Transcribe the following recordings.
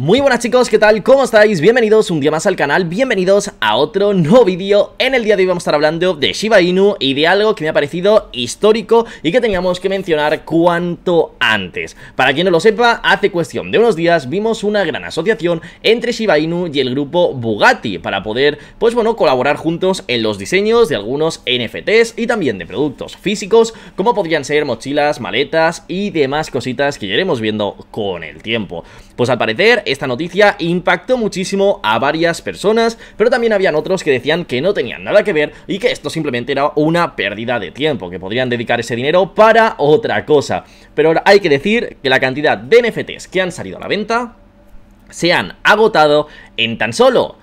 Muy buenas chicos, ¿qué tal? ¿Cómo estáis? Bienvenidos un día más al canal, bienvenidos a otro nuevo vídeo En el día de hoy vamos a estar hablando de Shiba Inu y de algo que me ha parecido histórico y que teníamos que mencionar cuanto antes Para quien no lo sepa, hace cuestión de unos días vimos una gran asociación entre Shiba Inu y el grupo Bugatti Para poder, pues bueno, colaborar juntos en los diseños de algunos NFTs y también de productos físicos Como podrían ser mochilas, maletas y demás cositas que iremos viendo con el tiempo pues al parecer, esta noticia impactó muchísimo a varias personas, pero también habían otros que decían que no tenían nada que ver y que esto simplemente era una pérdida de tiempo, que podrían dedicar ese dinero para otra cosa. Pero hay que decir que la cantidad de NFTs que han salido a la venta se han agotado en tan solo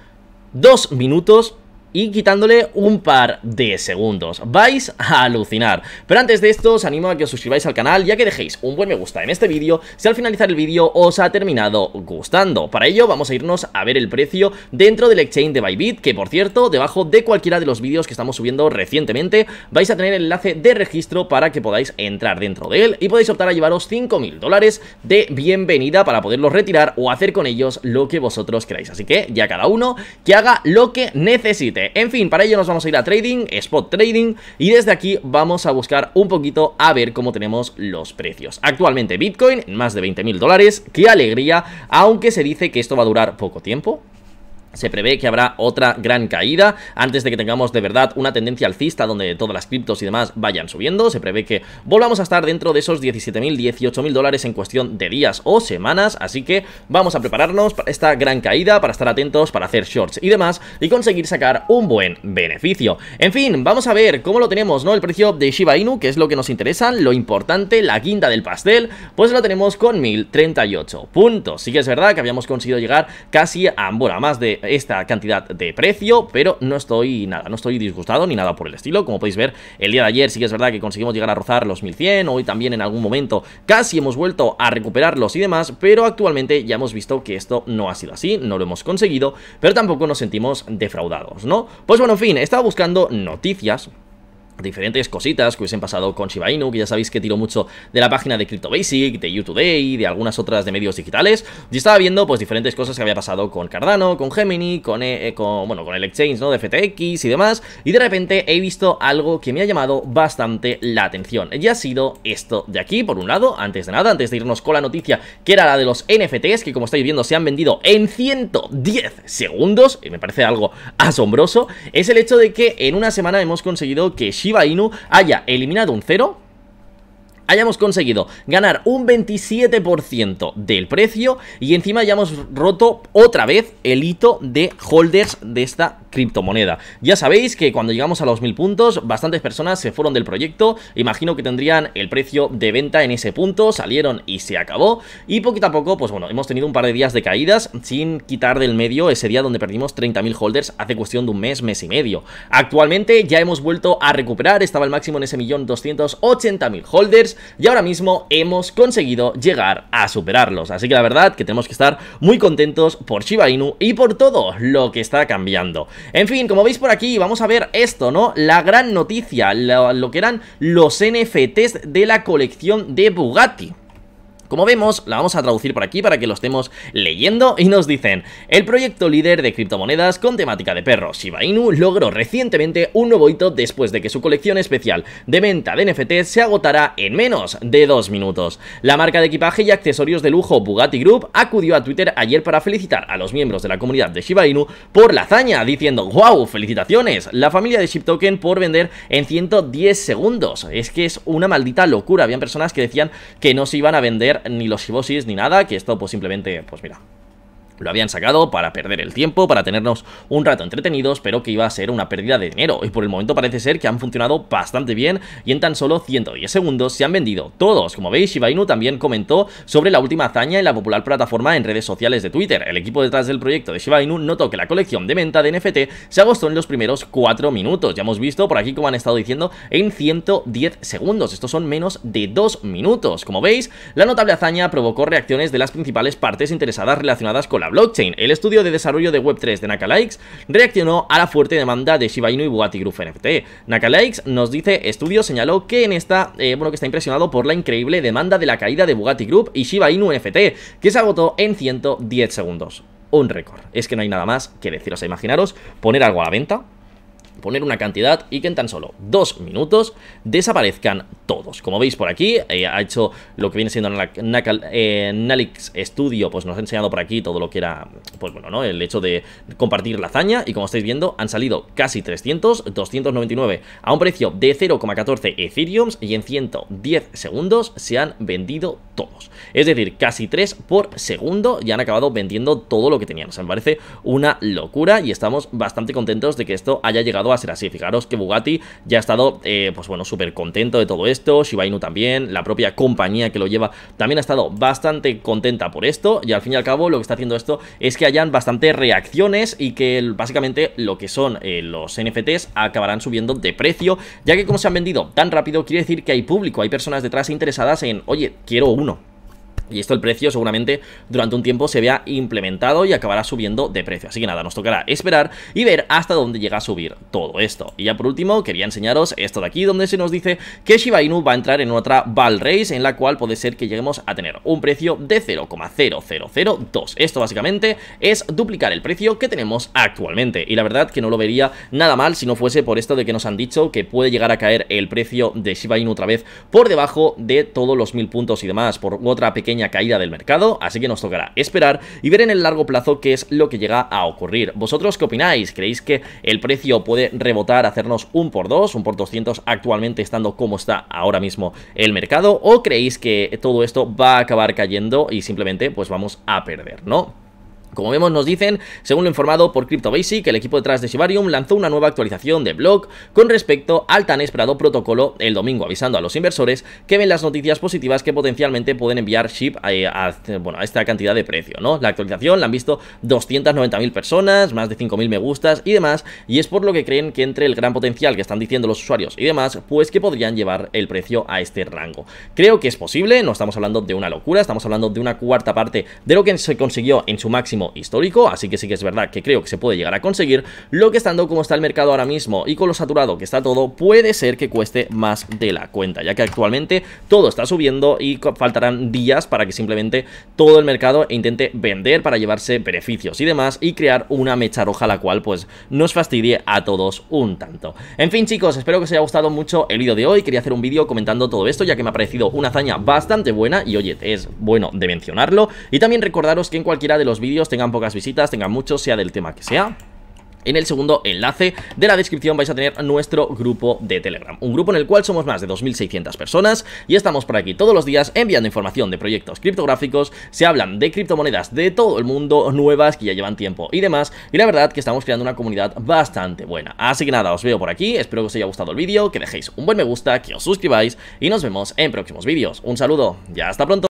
dos minutos y quitándole un par de segundos. Vais a alucinar. Pero antes de esto, os animo a que os suscribáis al canal ya que dejéis un buen me gusta en este vídeo si al finalizar el vídeo os ha terminado gustando. Para ello vamos a irnos a ver el precio dentro del exchange de Bybit, que por cierto, debajo de cualquiera de los vídeos que estamos subiendo recientemente, vais a tener el enlace de registro para que podáis entrar dentro de él y podéis optar a llevaros 5.000 dólares de bienvenida para poderlos retirar o hacer con ellos lo que vosotros queráis. Así que ya cada uno que haga lo que necesite en fin, para ello nos vamos a ir a trading, spot trading, y desde aquí vamos a buscar un poquito a ver cómo tenemos los precios. Actualmente Bitcoin, más de 20 mil dólares, qué alegría, aunque se dice que esto va a durar poco tiempo, se prevé que habrá otra gran caída antes de que tengamos de verdad una tendencia alcista donde todas las criptos y demás vayan subiendo. Se prevé que volvamos a estar dentro de esos 17.000, 18.000 dólares en cuestión de días o semanas. Así que vamos a prepararnos para esta gran caída, para estar atentos, para hacer shorts y demás y conseguir sacar un buen beneficio. En fin, vamos a ver cómo lo tenemos, ¿no? El precio de Shiba Inu, que es lo que nos interesa, lo importante, la quinta del pastel, pues lo tenemos con 1.038 puntos. Sí que es verdad que habíamos conseguido llegar casi a, bueno, a más de esta cantidad de precio, pero no estoy nada, no estoy disgustado ni nada por el estilo. Como podéis ver, el día de ayer sí que es verdad que conseguimos llegar a rozar los 1100, hoy también en algún momento casi hemos vuelto a recuperarlos y demás, pero actualmente ya hemos visto que esto no ha sido así, no lo hemos conseguido, pero tampoco nos sentimos defraudados, ¿no? Pues bueno, en fin, estaba buscando noticias diferentes cositas que hubiesen pasado con Shiba Inu, que ya sabéis que tiro mucho de la página de CryptoBasic, de YouTube y de algunas otras de medios digitales, y estaba viendo pues diferentes cosas que había pasado con Cardano, con Gemini, con, eh, eh, bueno, con el exchange ¿no? de FTX y demás, y de repente he visto algo que me ha llamado bastante la atención, y ha sido esto de aquí, por un lado, antes de nada, antes de irnos con la noticia, que era la de los NFTs, que como estáis viendo se han vendido en 110 segundos, y me parece algo asombroso, es el hecho de que en una semana hemos conseguido que Shiba Inu haya eliminado un 0 hayamos conseguido ganar un 27% del precio y encima ya hemos roto otra vez el hito de holders de esta criptomoneda. Ya sabéis que cuando llegamos a los 1000 puntos, bastantes personas se fueron del proyecto, imagino que tendrían el precio de venta en ese punto, salieron y se acabó, y poquito a poco, pues bueno, hemos tenido un par de días de caídas sin quitar del medio ese día donde perdimos 30.000 holders hace cuestión de un mes, mes y medio. Actualmente ya hemos vuelto a recuperar, estaba el máximo en ese millón 280.000 holders, y ahora mismo hemos conseguido llegar a superarlos. Así que la verdad que tenemos que estar muy contentos por Shiba Inu y por todo lo que está cambiando. En fin, como veis por aquí, vamos a ver esto, ¿no? La gran noticia, lo que eran los NFTs de la colección de Bugatti. Como vemos, la vamos a traducir por aquí para que lo estemos leyendo y nos dicen El proyecto líder de criptomonedas con temática de perro Shiba Inu logró recientemente un nuevo hito después de que su colección especial de venta de NFT se agotará en menos de dos minutos. La marca de equipaje y accesorios de lujo Bugatti Group acudió a Twitter ayer para felicitar a los miembros de la comunidad de Shiba Inu por la hazaña, diciendo ¡Wow! ¡Felicitaciones! La familia de ShipToken por vender en 110 segundos. Es que es una maldita locura. Habían personas que decían que no se iban a vender ni los hibosis ni nada, que esto pues simplemente, pues mira, lo habían sacado para perder el tiempo, para tenernos un rato entretenidos, pero que iba a ser una pérdida de dinero. Y por el momento parece ser que han funcionado bastante bien y en tan solo 110 segundos se han vendido todos. Como veis, Shiba Inu también comentó sobre la última hazaña en la popular plataforma en redes sociales de Twitter. El equipo detrás del proyecto de Shiba Inu notó que la colección de venta de NFT se agostó en los primeros 4 minutos. Ya hemos visto por aquí como han estado diciendo en 110 segundos. Estos son menos de 2 minutos. Como veis, la notable hazaña provocó reacciones de las principales partes interesadas relacionadas con la blockchain. El estudio de desarrollo de Web3 de Nakalikes reaccionó a la fuerte demanda de Shiba Inu y Bugatti Group NFT. Nakalikes nos dice, estudio señaló que en esta, eh, bueno, que está impresionado por la increíble demanda de la caída de Bugatti Group y Shiba Inu NFT, que se agotó en 110 segundos. Un récord. Es que no hay nada más que deciros, imaginaros poner algo a la venta poner una cantidad y que en tan solo dos minutos desaparezcan todos. Como veis por aquí, eh, ha hecho lo que viene siendo eh, Nalix Studio, pues nos ha enseñado por aquí todo lo que era, pues bueno, ¿no? El hecho de compartir la hazaña y como estáis viendo han salido casi 300, 299 a un precio de 0,14 Ethereums y en 110 segundos se han vendido todos. Es decir, casi 3 por segundo y han acabado vendiendo todo lo que tenían. O me parece una locura y estamos bastante contentos de que esto haya llegado va a ser así. Fijaros que Bugatti ya ha estado, eh, pues bueno, súper contento de todo esto, Shiba Inu también, la propia compañía que lo lleva también ha estado bastante contenta por esto y al fin y al cabo lo que está haciendo esto es que hayan bastantes reacciones y que básicamente lo que son eh, los NFTs acabarán subiendo de precio, ya que como se han vendido tan rápido, quiere decir que hay público, hay personas detrás interesadas en, oye, quiero uno. Y esto el precio seguramente durante un tiempo se vea implementado y acabará subiendo de precio. Así que nada, nos tocará esperar y ver hasta dónde llega a subir todo esto. Y ya por último, quería enseñaros esto de aquí, donde se nos dice que Shiba Inu va a entrar en otra Val Race, en la cual puede ser que lleguemos a tener un precio de 0,0002. Esto básicamente es duplicar el precio que tenemos actualmente. Y la verdad que no lo vería nada mal si no fuese por esto de que nos han dicho que puede llegar a caer el precio de Shiba Inu otra vez por debajo de todos los mil puntos y demás, por otra pequeña caída del mercado, así que nos tocará esperar y ver en el largo plazo qué es lo que llega a ocurrir. ¿Vosotros qué opináis? ¿Creéis que el precio puede rebotar, hacernos un por dos un por 200 actualmente estando como está ahora mismo el mercado? ¿O creéis que todo esto va a acabar cayendo y simplemente pues vamos a perder, ¿no? Como vemos nos dicen, según lo informado por CryptoBasic, el equipo detrás de Shibarium lanzó una nueva actualización de blog con respecto al tan esperado protocolo el domingo, avisando a los inversores que ven las noticias positivas que potencialmente pueden enviar SHIB eh, a, bueno, a esta cantidad de precio. ¿no? La actualización la han visto 290.000 personas, más de 5.000 me gustas y demás, y es por lo que creen que entre el gran potencial que están diciendo los usuarios y demás, pues que podrían llevar el precio a este rango. Creo que es posible, no estamos hablando de una locura, estamos hablando de una cuarta parte de lo que se consiguió en su máximo histórico, así que sí que es verdad que creo que se puede llegar a conseguir, lo que estando como está el mercado ahora mismo y con lo saturado que está todo, puede ser que cueste más de la cuenta, ya que actualmente todo está subiendo y faltarán días para que simplemente todo el mercado intente vender para llevarse beneficios y demás y crear una mecha roja la cual pues nos fastidie a todos un tanto. En fin chicos, espero que os haya gustado mucho el vídeo de hoy, quería hacer un vídeo comentando todo esto ya que me ha parecido una hazaña bastante buena y oye, es bueno de mencionarlo y también recordaros que en cualquiera de los vídeos tengan pocas visitas, tengan muchos, sea del tema que sea en el segundo enlace de la descripción vais a tener nuestro grupo de Telegram. Un grupo en el cual somos más de 2.600 personas y estamos por aquí todos los días enviando información de proyectos criptográficos. Se hablan de criptomonedas de todo el mundo, nuevas que ya llevan tiempo y demás. Y la verdad que estamos creando una comunidad bastante buena. Así que nada, os veo por aquí. Espero que os haya gustado el vídeo, que dejéis un buen me gusta, que os suscribáis y nos vemos en próximos vídeos. Un saludo ya hasta pronto.